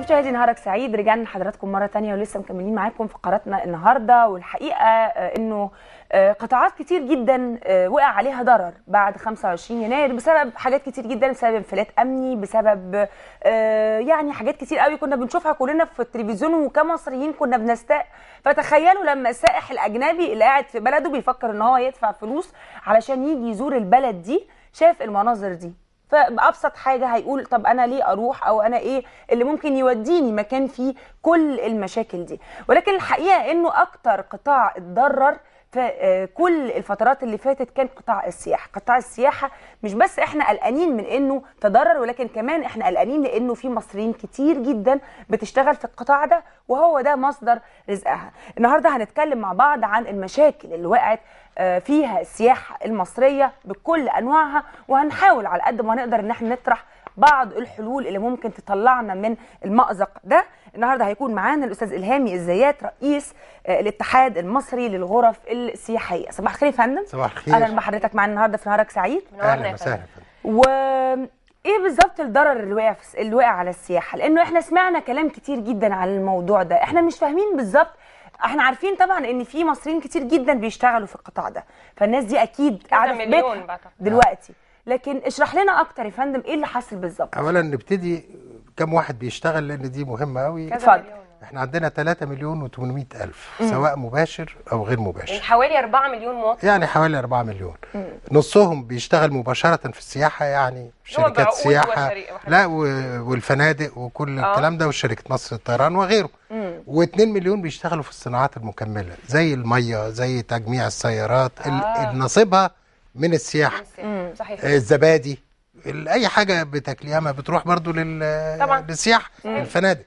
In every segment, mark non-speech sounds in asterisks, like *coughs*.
مشاهدي نهارك سعيد رجعنا لحضراتكم مره ثانيه ولسه مكملين معاكم في قناتنا النهارده والحقيقه آه، انه آه، قطاعات كتير جدا آه، وقع عليها ضرر بعد 25 يناير بسبب حاجات كتير جدا بسبب انفلات امني بسبب يعني حاجات كتير قوي كنا بنشوفها كلنا في التلفزيون وكمصريين كنا بنستاء فتخيلوا لما السائح الاجنبي اللي قاعد في بلده بيفكر ان هو يدفع فلوس علشان يجي يزور البلد دي شاف المناظر دي فابسط حاجه هيقول طب انا ليه اروح او انا ايه اللي ممكن يوديني مكان فيه كل المشاكل دي ولكن الحقيقه انه اكتر قطاع اتضرر فكل آه، الفترات اللي فاتت كان قطاع السياحه قطاع السياحه مش بس احنا قلقانين من انه تضرر ولكن كمان احنا قلقانين لانه في مصريين كتير جدا بتشتغل في القطاع ده وهو ده مصدر رزقها النهارده هنتكلم مع بعض عن المشاكل اللي وقعت آه، فيها السياحه المصريه بكل انواعها وهنحاول على قد ما نقدر ان احنا نطرح بعض الحلول اللي ممكن تطلعنا من المأزق ده النهارده هيكون معانا الاستاذ الهامي الزيات رئيس آه، الاتحاد المصري للغرف السياحيه صباح الخير يا فندم صباح الخير اهلا بحضرتك معانا النهارده في نهارك سعيد منورنا يا فندم و ايه بالظبط الضرر اللي واقع اللي واقع على السياحه لانه احنا سمعنا كلام كتير جدا على الموضوع ده احنا مش فاهمين بالظبط احنا عارفين طبعا ان في مصريين كتير جدا بيشتغلوا في القطاع ده فالناس دي اكيد قاعده في دلوقتي آه. لكن اشرح لنا اكتر يا فندم ايه اللي حصل بالظبط اولا نبتدي كم واحد بيشتغل لان دي مهمه قوي اتفضل احنا عندنا 3 مليون و800 الف سواء مباشر او غير مباشر يعني حوالي 4 مليون مواطن يعني حوالي 4 مليون مم. نصهم بيشتغل مباشره في السياحه يعني شركات سياحه لا والفنادق وكل أوه. الكلام ده وشركه مصر للطيران وغيره و2 مليون بيشتغلوا في الصناعات المكمله زي الميه زي تجميع السيارات آه. النصيبها نصيبها من السياحه صحيح آه، الزبادي اي حاجه بتاكليها ما بتروح برضو لل... للسياح للسياحه الفنادق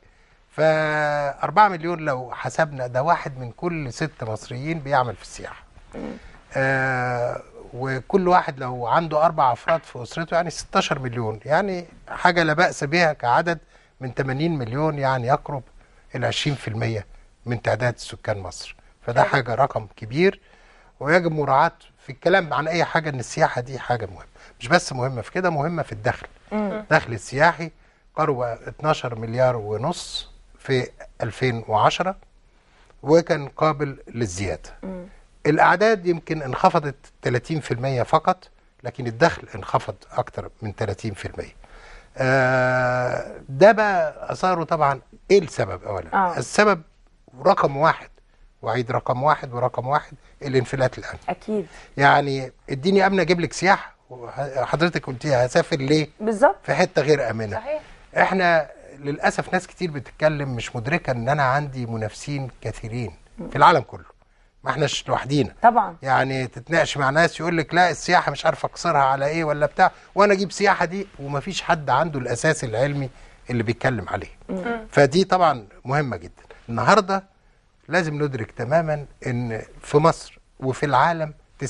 ف 4 مليون لو حسبنا ده واحد من كل ست مصريين بيعمل في السياحه آه وكل واحد لو عنده اربع افراد في اسرته يعني 16 مليون يعني حاجه لا باس بها كعدد من 80 مليون يعني يقرب ال 20% من تعداد سكان مصر فده حاجه رقم كبير ويجب مراعاه في الكلام عن اي حاجه ان السياحه دي حاجه مهمه مش بس مهمه في كده مهمه في الدخل الدخل السياحي قروه 12 مليار ونص في 2010 وكان قابل للزياده الاعداد يمكن انخفضت 30% فقط لكن الدخل انخفض اكتر من 30% آه ده بقى اثاره طبعا ايه السبب اولا آه. السبب رقم واحد واعيد رقم واحد ورقم واحد الانفلات الان اكيد يعني اديني امن اجيب لك سياحه حضرتك قلتي هسافر ليه بالظبط في حته غير امنه صحيح احنا للاسف ناس كتير بتتكلم مش مدركه ان انا عندي منافسين كثيرين في العالم كله ما احناش لوحدينا طبعا يعني تتناقش مع ناس يقول لك لا السياحه مش عارف اقصرها على ايه ولا بتاع وانا اجيب سياحه دي ومفيش حد عنده الاساس العلمي اللي بيتكلم عليه فدي طبعا مهمه جدا النهارده لازم ندرك تماما ان في مصر وفي العالم 90%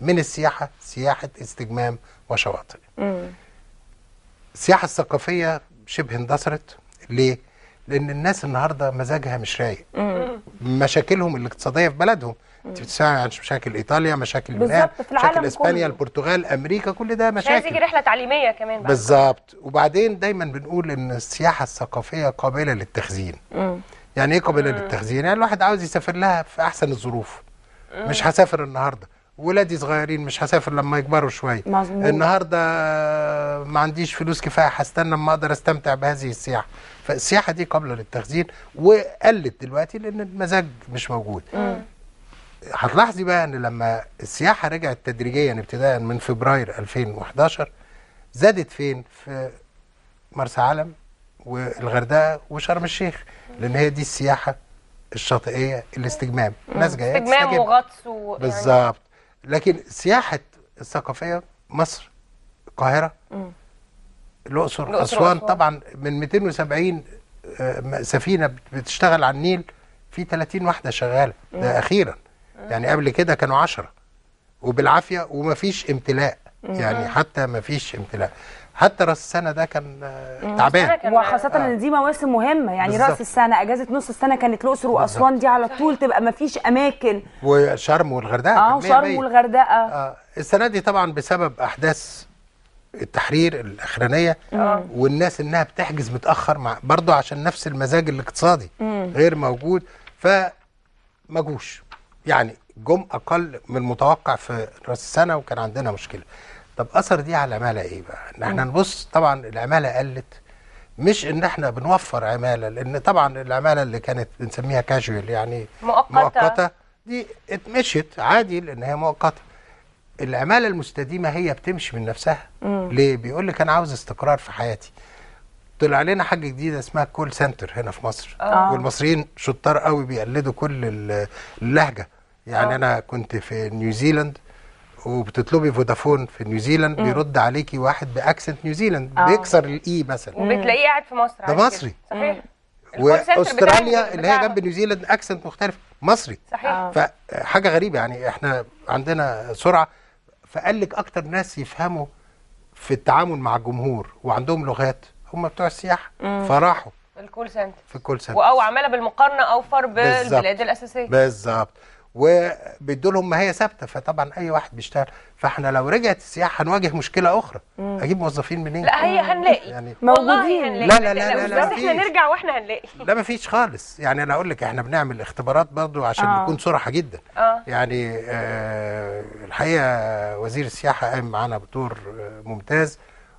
من السياحه سياحه استجمام وشواطئ. السياحه الثقافيه شبه اندثرت ليه؟ لان الناس النهارده مزاجها مش رايق. مشاكلهم الاقتصاديه في بلدهم. انت بتسمعي عن مشاكل ايطاليا، مشاكل اليونان، مشاكل اسبانيا، كله. البرتغال، امريكا، كل ده مشاكل. عايز يجي رحله تعليميه كمان بالظبط، وبعدين دايما بنقول ان السياحه الثقافيه قابله للتخزين. مم. يعني ايه قابله آه. للتخزين يعني الواحد عاوز يسافر لها في احسن الظروف آه. مش هسافر النهارده ولادي صغيرين مش هسافر لما يكبروا شويه النهارده ما عنديش فلوس كفايه هستنى لما اقدر استمتع بهذه السياحه فالسياحه دي قابله للتخزين وقلت دلوقتي لان المزاج مش موجود آه. هتلاحظي بقى ان لما السياحه رجعت تدريجيا ابتداء من فبراير 2011 زادت فين في مرسى علم والغردقه وشرم الشيخ لان هي دي السياحه الشاطئيه الاستجمام ناس جايه استجمام وغطس و... يعني بالظبط لكن سياحه الثقافيه مصر القاهره الاقصر اسوان طبعا من 270 آه، سفينه بتشتغل على النيل في 30 واحده شغاله ده اخيرا يعني قبل كده كانوا 10 وبالعافيه ومفيش امتلاء يعني حتى مفيش امتلاء حتى راس السنه ده كان آه، تعبان وخاصه آه. ان دي مواسم مهمه يعني بالزبط. راس السنه اجازه نص السنه كانت الاقصر واسوان دي على طول تبقى ما فيش اماكن وشرم والغردقه اه شرم والغردقه آه. السنه دي طبعا بسبب احداث التحرير الاخرانيه مم. آه. والناس انها بتحجز متاخر مع برضه عشان نفس المزاج الاقتصادي مم. غير موجود ف يعني جم اقل من المتوقع في راس السنه وكان عندنا مشكله طب اثر دي على العماله ايه بقى ان احنا نبص طبعا العماله قلت مش ان احنا بنوفر عماله لان طبعا العماله اللي كانت بنسميها كاجوال يعني مؤقته مؤقته دي اتمشت عادي لان هي مؤقته العماله المستديمه هي بتمشي من نفسها مم. ليه بيقول لك انا عاوز استقرار في حياتي طلع لنا حاجه جديده اسمها كول سنتر هنا في مصر أوه. والمصريين شطار قوي بيقلدوا كل اللهجه يعني أوه. انا كنت في نيوزيلند وبتطلبي فودافون في نيوزيلند بيرد عليكي واحد باكسنت آه. بيكسر الاي مثلا وبتلاقيه قاعد في مصر ده مصري صحيح واستراليا اللي هي جنب نيوزيلند اكسنت مختلف مصري صحيح آه. فحاجه غريبه يعني احنا عندنا سرعه فقال لك اكتر ناس يفهموا في التعامل مع الجمهور وعندهم لغات هم بتوع السياحه فراحوا الكول سنتر في الكول سنتر او عماله بالمقارنه اوفر بالبلاد الاساسيه بالظبط وبيدوا لهم ماهيه ثابته فطبعا اي واحد بيشتغل فاحنا لو رجعت السياحه هنواجه مشكله اخرى مم. اجيب موظفين منين؟ لا هي هنلاقي يعني موجودين هنلاقي. لا لا لا لا, لا بس احنا نرجع واحنا هنلاقي لا ما فيش خالص يعني انا اقول لك احنا بنعمل اختبارات برضه عشان آه. نكون صراحه جدا آه. يعني آه الحقيقه وزير السياحه قام معانا بدور آه، ممتاز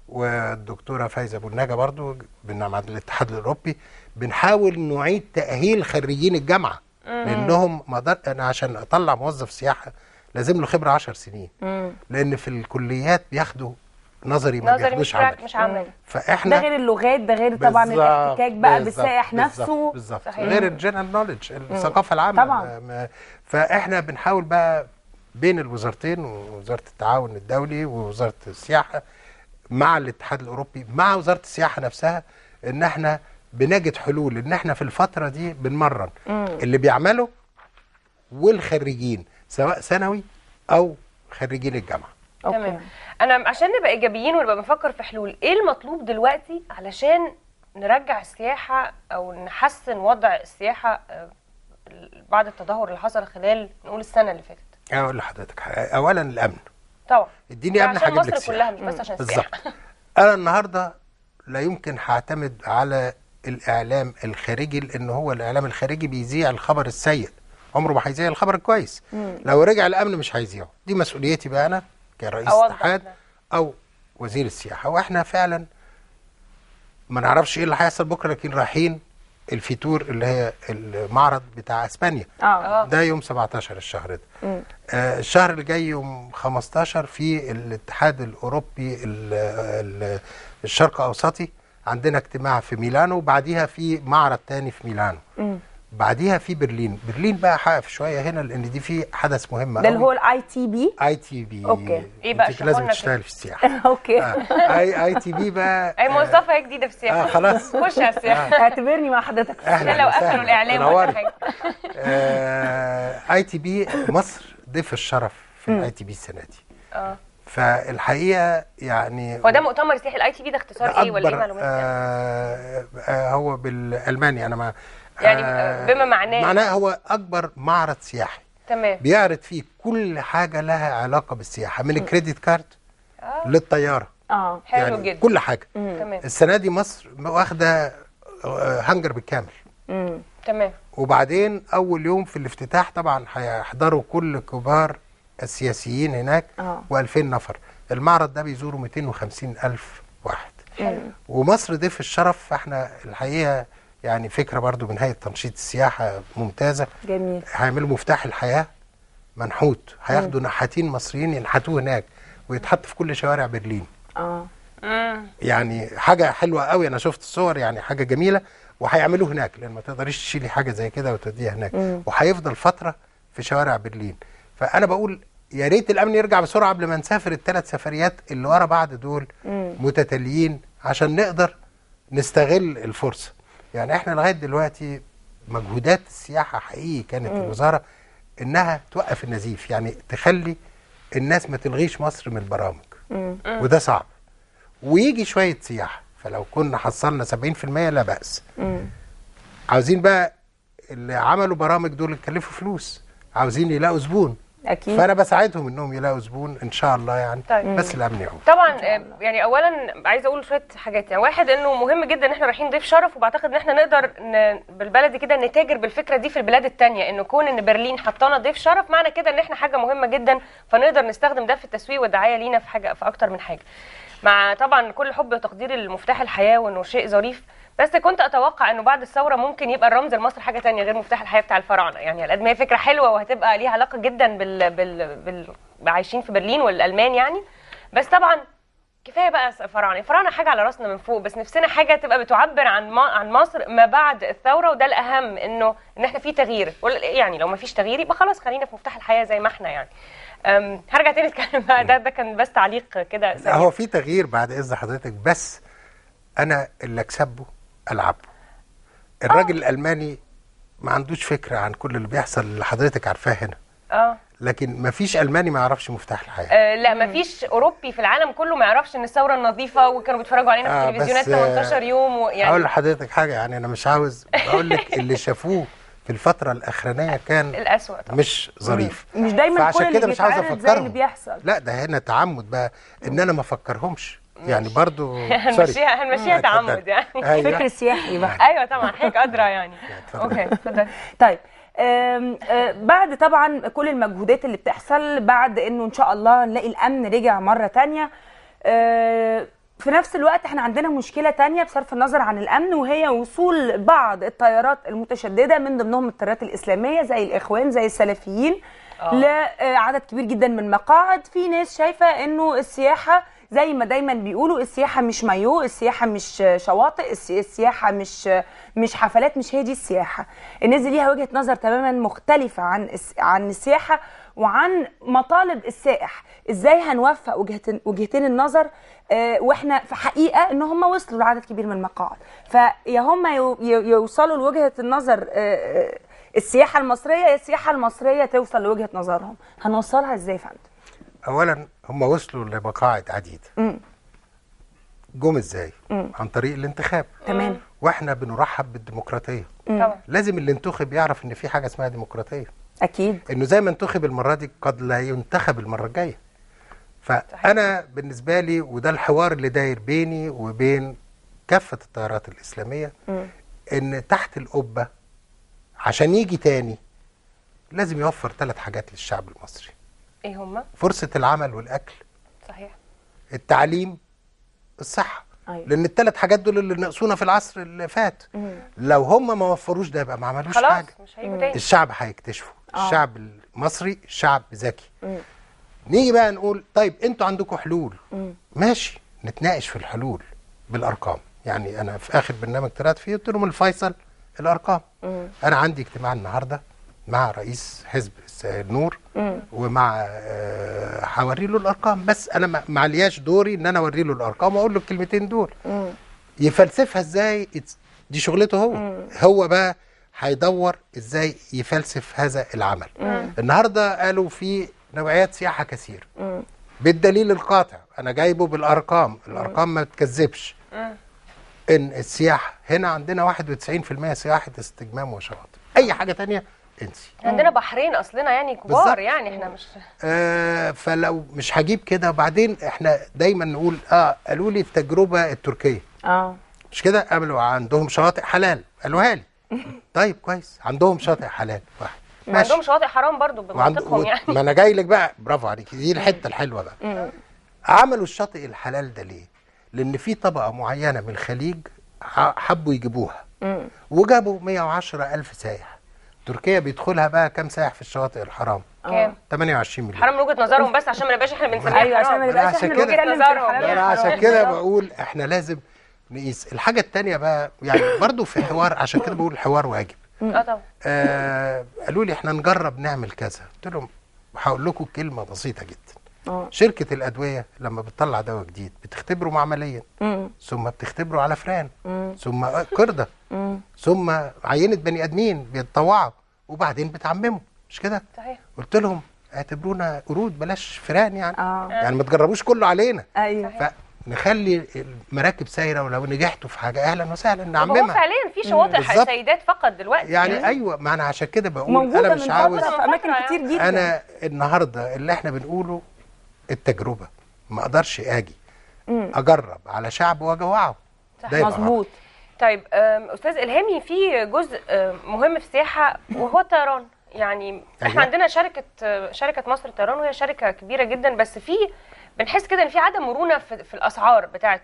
والدكتوره فايزه ابو النجا برضه مع الاتحاد الاوروبي بنحاول نعيد تاهيل خريجين الجامعه لانهم مدر... انا عشان اطلع موظف سياحه لازم له خبره 10 سنين مم. لان في الكليات بياخدوا نظري ما نظري مش عملي مش عملي فاحنا ده غير اللغات ده غير طبعا الاحتكاك بقى بالسائح نفسه بالظبط غير الجنرال نوليدج الثقافه العامه طبعا فاحنا بنحاول بقى بين الوزارتين ووزاره التعاون الدولي ووزاره السياحه مع الاتحاد الاوروبي مع وزاره السياحه نفسها ان احنا بنجد حلول ان احنا في الفتره دي بنمرن مم. اللي بيعمله والخريجين سواء ثانوي او خريجين الجامعه تمام انا عشان نبقى ايجابيين ونبقى بنفكر في حلول ايه المطلوب دلوقتي علشان نرجع السياحه او نحسن وضع السياحه آه، بعد التدهور اللي حصل خلال نقول السنه اللي فاتت أه، اقول لحضرتك اولا الامن طبعا اديني امن هجيب لك عشان مصر كلها مش بس عشان السياحه بالظبط انا النهارده لا يمكن هعتمد على الاعلام الخارجي لان هو الاعلام الخارجي بيذيع الخبر السيء عمره ما هيذيع الخبر الكويس مم. لو رجع الامن مش هيذيعه دي مسؤوليتي بقى انا كرئيس اتحاد او وزير السياحه واحنا فعلا ما نعرفش ايه اللي هيحصل بكره لكن رايحين الفيتور اللي هي المعرض بتاع اسبانيا آه. آه. ده يوم 17 الشهر ده آه الشهر اللي جاي يوم 15 في الاتحاد الاوروبي الشرق اوسطي عندنا اجتماع في ميلانو وبعديها في معرض تاني في ميلانو بعديها في برلين برلين بقى حقف شويه هنا لان دي في حدث مهم ده اللي هو الاي تي بي اي تي بي اوكي ايه بقى لازم تشتغل في السياحه *laughs* اوكي آه. اي اي تي بي بقى اي موظفه آه. هي جديده في السياحه آه خلاص *laughs* خش على السياحه آه. اعتبرني مع حضرتك اهلا لو قفلوا الاعلام ولا حاجه اي تي بي مصر ضيف الشرف في الاي تي بي السنه دي اه فالحقيقه يعني هو ده مؤتمر سياحي الاي تي بي ده اختصار ايه ولا ايه معلومات يعني؟ آه آه هو بالالماني انا ما يعني آه، بما معناه معناه هو اكبر معرض سياحي تمام بيعرض فيه كل حاجه لها علاقه بالسياحه من الكريدت كارد آه. للطياره اه حلو يعني جدا كل حاجه تمام السنه دي مصر واخده هنجر آه، بالكامل امم تمام وبعدين اول يوم في الافتتاح طبعا هيحضروا كل كبار السياسيين هناك آه. و2000 نفر المعرض ده بيزوره 250 ألف واحد ومصر ضيف الشرف فاحنا الحقيقه يعني فكره برضو من هيئه تنشيط السياحه ممتازه جميل هيعملوا مفتاح الحياه منحوت هياخدوا نحاتين مصريين ينحتوه هناك ويتحط في كل شوارع برلين اه يعني حاجه حلوه قوي انا شفت الصور يعني حاجه جميله وهيعملوه هناك لان ما تقدريش تشيلي حاجه زي كده وتوديها هناك وهيفضل فتره في شوارع برلين فانا بقول يا ريت الامن يرجع بسرعه قبل ما نسافر الثلاث سفريات اللي ورا بعض دول متتاليين عشان نقدر نستغل الفرصه يعني احنا لغايه دلوقتي مجهودات السياحه حقيقي كانت مم. الوزاره انها توقف النزيف يعني تخلي الناس ما تلغيش مصر من البرامج مم. وده صعب ويجي شويه سياحه فلو كنا حصلنا 70% لا باس مم. عاوزين بقى اللي عملوا برامج دول يكلفوا فلوس عاوزين يلاقوا زبون اكيد فانا بساعدهم انهم يلاقوا زبون ان شاء الله يعني طيب. بس الامن يعود طبعا آه، يعني اولا عايزه اقول شويه حاجات يعني واحد انه مهم جدا ان احنا رايحين ضيف شرف وبعتقد ان احنا نقدر ن... بالبلدي كده نتاجر بالفكره دي في البلاد الثانيه انه كون ان برلين حطانا ضيف شرف معنى كده ان احنا حاجه مهمه جدا فنقدر نستخدم ده في التسويق والدعايه لينا في حاجه في اكتر من حاجه مع طبعا كل حب وتقدير المفتاح الحياه وانه شيء ظريف بس كنت اتوقع انه بعد الثوره ممكن يبقى الرمز لمصر حاجه تانية غير مفتاح الحياه بتاع الفراعنه يعني على قد ما هي فكره حلوه وهتبقى ليها علاقه جدا بال بال, بال... عايشين في برلين والالمان يعني بس طبعا كفايه بقى فراعنه الفراعنه حاجه على راسنا من فوق بس نفسنا حاجه تبقى بتعبر عن ما عن مصر ما بعد الثوره وده الاهم انه ان احنا في تغيير يعني لو ما فيش تغيير يبقى خلاص خلينا في مفتاح الحياه زي ما احنا يعني هرجع تاني اتكلم بقى ده ده كان بس تعليق كده هو في تغيير بعد اذن حضرتك بس انا اللي اكسبه العب الراجل آه. الالماني ما عندوش فكره عن كل اللي بيحصل اللي حضرتك عارفاه هنا اه لكن ما فيش الماني ما يعرفش مفتاح الحياه آه لا ما فيش اوروبي في العالم كله ما يعرفش ان الثوره النظيفه وكانوا بيتفرجوا علينا في آه، التلفزيونات آه 18 يوم يعني اقول لحضرتك حاجه يعني انا مش عاوز اقول *laughs* لك اللي شافوه في الفتره الاخرانيه كان الأسوأ طبعا. مش ظريف مش دايما كل اللي مش عاوز افكرهم اللي بيحصل لا ده هنا تعمد بقى ان انا ما افكرهمش يعني برضو *laughs* هنمشيها هنمشيها تعمد آه، يعني آه، فكر *laughs* سياحي بقى *laughs* ايوه طبعا حضرتك قادره يعني اوكي اتفضل طيب آه، بعد طبعا كل المجهودات اللي بتحصل بعد انه ان شاء الله نلاقي الامن رجع مره ثانيه في نفس الوقت احنا عندنا مشكله ثانيه بصرف النظر عن الامن وهي وصول بعض التيارات المتشدده من ضمنهم التيارات الاسلاميه زي الاخوان زي السلفيين لعدد كبير جدا من المقاعد في ناس شايفه انه السياحه زي ما دايما بيقولوا السياحه مش مايو السياحه مش شواطئ السياحه مش مش حفلات مش هي دي السياحه الناس دي ليها وجهه نظر تماما مختلفه عن عن السياحه وعن مطالب السائح ازاي هنوفق وجهتين, وجهتين النظر آه، واحنا في حقيقه ان هم وصلوا لعدد كبير من المقاعد فيا هم يوصلوا لوجهه النظر آه، آه، السياحه المصريه يا السياحه المصريه توصل لوجهه نظرهم هنوصلها ازاي يا فندم اولا هم وصلوا لمقاعد عديده جم ازاي؟ مم. عن طريق الانتخاب تمام واحنا بنرحب بالديمقراطيه طبعا لازم اللي انتخب يعرف ان في حاجه اسمها ديمقراطيه اكيد انه زي ما انتخب المره دي قد لا ينتخب المره الجايه فانا بالنسبه لي وده الحوار اللي داير بيني وبين كافه التيارات الاسلاميه مم. ان تحت القبه عشان يجي تاني لازم يوفر ثلاث حاجات للشعب المصري ايه هما؟ فرصه العمل والاكل صحيح التعليم الصحه أيوة. لان الثلاث حاجات دول اللي ناقصونا في العصر اللي فات مم. لو هم ما وفروش ده يبقى ما عملوش خلاص حاجه مش الشعب هيكتشفه آه. الشعب المصري شعب ذكي نيجي بقى نقول طيب انتوا عندكم حلول مم. ماشي نتناقش في الحلول بالارقام يعني انا في اخر برنامج طلعت فيه قلت لهم الفيصل الارقام مم. انا عندي اجتماع النهارده مع رئيس حزب النور ومع آه، هوري له الارقام بس انا ما علياش دوري ان انا اوري له الارقام واقول له الكلمتين دول يفلسفها ازاي دي شغلته هو هو بقى هيدور ازاي يفلسف هذا العمل النهارده قالوا في نوعيات سياحه كثير بالدليل القاطع انا جايبه بالارقام الارقام ما بتكذبش ان السياحه هنا عندنا 91% سياحه استجمام وشواطئ اي حاجه ثانيه انسي عندنا بحرين اصلنا يعني كبار بالزبط. يعني احنا مش آه فلو مش هجيب كده وبعدين احنا دايما نقول اه قالوا لي التجربه التركيه اه مش كده قالوا عندهم شواطئ حلال قالوها لي طيب كويس عندهم شاطئ حلال واحد ما عندهم شواطئ حرام برضو بمنطقهم يعني ما انا جاي لك بقى برافو عليك دي الحته الحلوه بقى عملوا الشاطئ الحلال ده ليه؟ لان في طبقه معينه من الخليج حبوا يجيبوها وجابوا 110 الف سائح تركيا بيدخلها بقى كام سائح في الشواطئ الحرام؟ آه. كام؟ 28 مليون حرام من وجهه نظرهم بس عشان ما نبقاش احنا بنسميها ايوه عشان ما نبقاش احنا من وجهه نظرهم عشان كده بقول احنا لازم نقيس الحاجه الثانيه بقى يعني برضو في حوار عشان كده بقول الحوار واجب اه طبعا آه، قالوا لي احنا نجرب نعمل كذا قلت لهم هقول لكم كلمه بسيطه جدا أوه. شركه الادويه لما بتطلع دواء جديد بتختبره معمليا ثم بتختبره على فران ثم قرده ثم عينه بني ادمين بيتطوعوا وبعدين بتعممه مش كده صحيح قلت لهم اعتبرونا قرود بلاش فران يعني أوه. يعني ما تجربوش كله علينا ايوه صحيح. نخلي المراكب سايره ولو نجحتوا في حاجه اهلا وسهلا نعممها هو فعليا في شواطئ سيدات فقط دلوقتي يعني, يعني ايوه ما انا عشان كده بقول انا مش عاوز في اماكن كتير جدا انا النهارده اللي احنا بنقوله التجربه ما اقدرش اجي اجرب على شعب واجوعه صح مظبوط طيب استاذ الهامي في جزء مهم في السياحه وهو الطيران يعني أيوة. احنا عندنا شركه شركه مصر للطيران وهي شركه كبيره جدا بس في بنحس كده ان في عدم مرونه في, في الاسعار بتاعه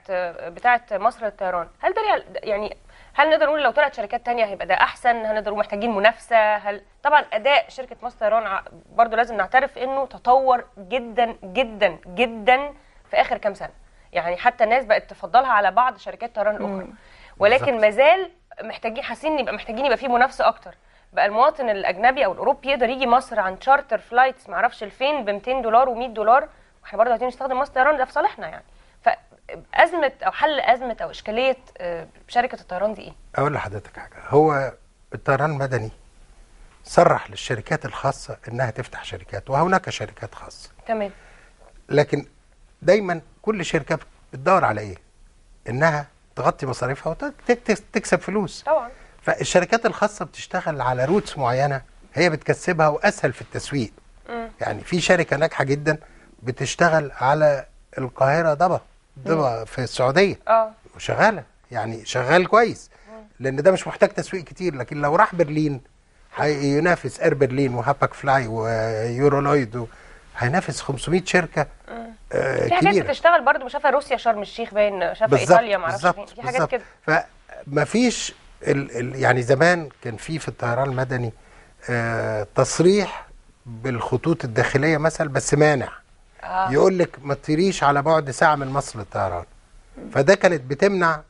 بتاعه مصر للطيران هل ده يعني هل نقدر نقول لو طلعت شركات تانية هيبقى ده احسن هل نقدر محتاجين منافسه هل طبعا اداء شركه مصر طيران برضو لازم نعترف انه تطور جدا جدا جدا في اخر كام سنه يعني حتى الناس بقت تفضلها على بعض شركات طيران الاخرى ولكن مازال محتاجين حاسين يبقى محتاجين يبقى في منافسه اكتر بقى المواطن الاجنبي او الاوروبي يقدر يجي مصر عن تشارتر فلايتس معرفش لفين ب 200 دولار و100 دولار واحنا برضه عايزين نستخدم مصر طيران ده في صالحنا يعني ازمه او حل ازمه او اشكاليه آه، شركه الطيران دي ايه؟ اقول لحضرتك حاجه هو الطيران المدني صرح للشركات الخاصه انها تفتح شركات وهناك شركات خاصه تمام لكن دايما كل شركه بتدور على ايه؟ انها تغطي مصاريفها وتكسب فلوس طبعا فالشركات الخاصه بتشتغل على روتس معينه هي بتكسبها واسهل في التسويق م. يعني في شركه ناجحه جدا بتشتغل على القاهره ضبه ده في السعوديه اه وشغاله يعني شغال كويس لان ده مش محتاج تسويق كتير لكن لو راح برلين هينافس اير برلين وهاباك فلاي ويورولويد هينافس 500 شركه آه، في حاجات بتشتغل برضه شافها روسيا شرم الشيخ باين شافها ايطاليا معرفش في حاجات كده فمفيش ال ال يعني زمان كان في في الطيران المدني آه، تصريح بالخطوط الداخليه مثلا بس مانع آه. يقول لك ما تطيريش على بعد ساعه من مصر للطيران فده كانت بتمنع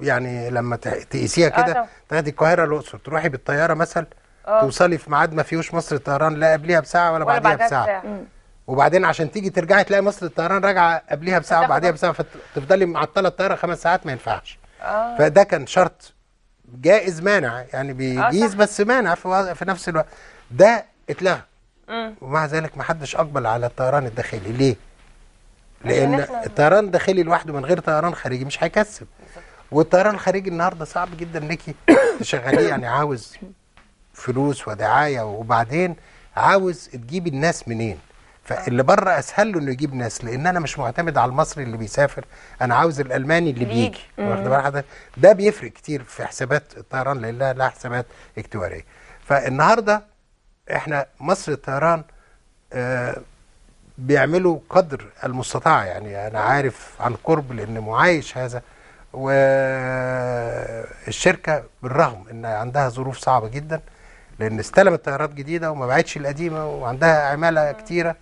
يعني لما تقيسيها كده آه تاخدي القاهره الاقصر تروحي بالطياره مثلا آه. توصلي في ميعاد ما فيهوش مصر الطيران لا قبلها بساعه ولا, ولا بعديها بساعه ساعة. وبعدين عشان تيجي ترجعي تلاقي مصر الطيران راجعه قبلها بساعه وبعديها بساعه فتفضلي معطله الطياره خمس ساعات ما ينفعش آه. فده كان شرط جائز مانع يعني بيجيز آه بس مانع في, في نفس الوقت ده اتلغى آه. ومع ذلك ما حدش اقبل على الطيران الداخلي ليه لان الطيران الداخلي لوحده من غير طيران خارجي مش هيكسب والطيران الخارجي النهارده صعب جدا ليكي *coughs* تشغليه يعني عاوز فلوس ودعايه وبعدين عاوز تجيب الناس منين فاللي بره اسهل له انه يجيب ناس لان انا مش معتمد على المصري اللي بيسافر انا عاوز الالماني اللي بيجي واخد ده بيفرق كتير في حسابات الطيران لان لها حسابات اكتواريه فالنهارده احنا مصر الطيران آه، بيعملوا قدر المستطاع يعني انا عارف عن قرب لان معايش هذا والشركه بالرغم ان عندها ظروف صعبه جدا لان استلمت طيارات جديده وما بعتش القديمه وعندها عماله كتيره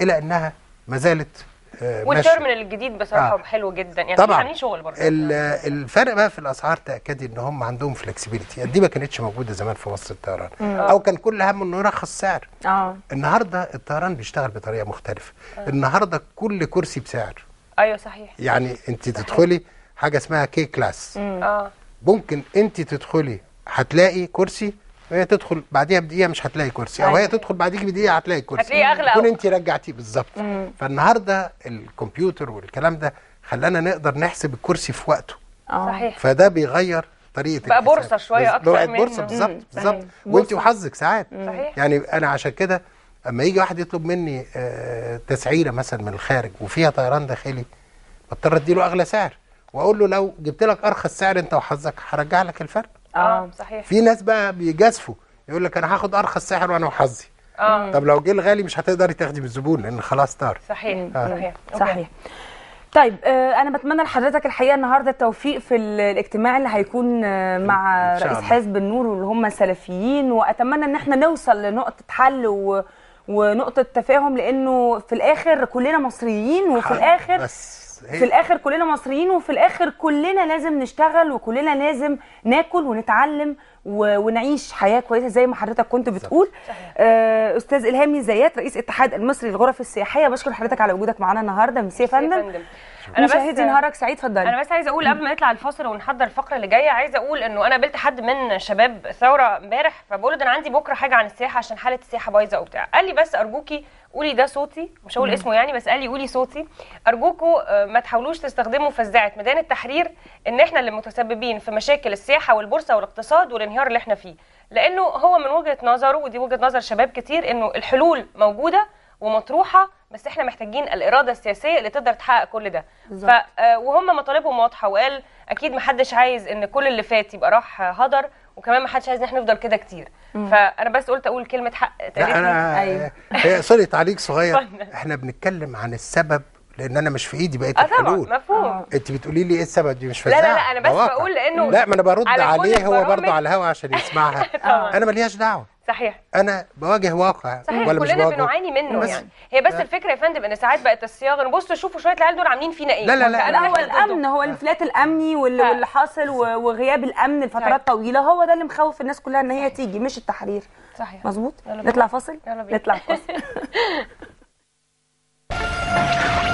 الا انها ما زالت آه، والترمن الجديد بصراحه آه. حلو جدا يعني طبعا يعني شغل برضه الفرق بقى في الاسعار تاكدي ان هم عندهم فلكسبيليتي إيه دي ما كانتش موجوده زمان في مصر الطيران او آه. كان كل همه انه يرخص السعر آه. النهارده الطيران بيشتغل بطريقه مختلفه آه. النهارده كل كرسي بسعر ايوه صحيح يعني انت صحيح. تدخلي حاجه اسمها كي كلاس آه. ممكن انت تدخلي هتلاقي كرسي وهي تدخل بعديها بدقيقه مش هتلاقي كرسي او هي أيوة. تدخل بعديك بدقيقه هتلاقي كرسي هتلاقيه اغلى تكون انت رجعتيه بالظبط فالنهارده الكمبيوتر والكلام ده خلانا نقدر نحسب الكرسي في وقته آه. صحيح فده بيغير طريقه بقى بورصه شويه اكتر بقت بورصه بالظبط بالظبط وانت وحظك ساعات صحيح يعني انا عشان كده اما يجي واحد يطلب مني آه، تسعيره مثلا من الخارج وفيها طيران داخلي بضطر اديله اغلى سعر واقول له لو جبت لك ارخص سعر انت وحظك هرجع لك الفرق آه،, اه صحيح في ناس بقى بيجازفوا يقول لك انا هاخد ارخص سعر وانا وحظي اه طب لو جه الغالي مش هتقدري تاخدي من الزبون لان خلاص طار صحيح آه. صحيح صحيح طيب آه، انا بتمنى لحضرتك الحقيقه النهارده التوفيق في الاجتماع اللي هيكون آه، مع رئيس حزب النور واللي هم السلفيين واتمنى ان احنا نوصل لنقطه حل و... ونقطه تفاهم لانه في الاخر كلنا مصريين وفي الاخر بس هي. في الاخر كلنا مصريين وفي الاخر كلنا لازم نشتغل وكلنا لازم ناكل ونتعلم و... ونعيش حياه كويسه زي ما حضرتك كنت بتقول آه استاذ الهامي زيات رئيس الاتحاد المصري للغرف السياحيه بشكر حضرتك على وجودك معانا النهارده مسي فندم انا بس نهارك سعيد اتفضلي انا بس عايزه اقول قبل ما نطلع الفاصل ونحضر الفقره اللي جايه عايزه اقول انه انا قابلت حد من شباب ثوره امبارح فبقول له ده انا عندي بكره حاجه عن السياحه عشان حاله السياحه بايظه وبتاع قال لي بس ارجوكي قولي ده صوتي مش هقول اسمه يعني بس قال لي قولي صوتي ارجوكوا آه، ما تحاولوش تستخدموا فزاعه ميدان التحرير ان احنا اللي متسببين في مشاكل السياحه والبورصه والاقتصاد والانهيار اللي احنا فيه لانه هو من وجهه نظره ودي وجهه نظر شباب كتير انه الحلول موجوده ومطروحه بس احنا محتاجين الاراده السياسيه اللي تقدر تحقق كل ده ف آه، وهم مطالبهم واضحه وقال اكيد محدش عايز ان كل اللي فات يبقى راح هدر وكمان ما حدش عايز ان احنا نفضل كده كتير مم. فانا بس قلت اقول كلمه حق تقريبا أيوة. هي سوري تعليق صغير احنا بنتكلم عن السبب لان انا مش في ايدي بقيت آه الحلول طبعا مفهوم آه. انت بتقولي لي ايه السبب دي مش فاهمه لا لا لا انا بس بقول لانه لا ما انا برد على عليه هو برضه على الهوا عشان يسمعها *laughs* انا ماليهاش دعوه صحيح انا بواجه واقع صحيح ولا كلنا بنعاني منه بس يعني هي بس لا. الفكره يا فندم ان ساعات بقت الصياغه بصوا شوفوا شويه العيال دول عاملين فينا ايه لا لا لا, لا هو الامن هو الانفلات الامني واللي, حاصل وغياب الامن لفترات طويله هو ده اللي مخوف الناس كلها ان هي تيجي مش التحرير صحيح مظبوط نطلع فاصل نطلع *laughs* فاصل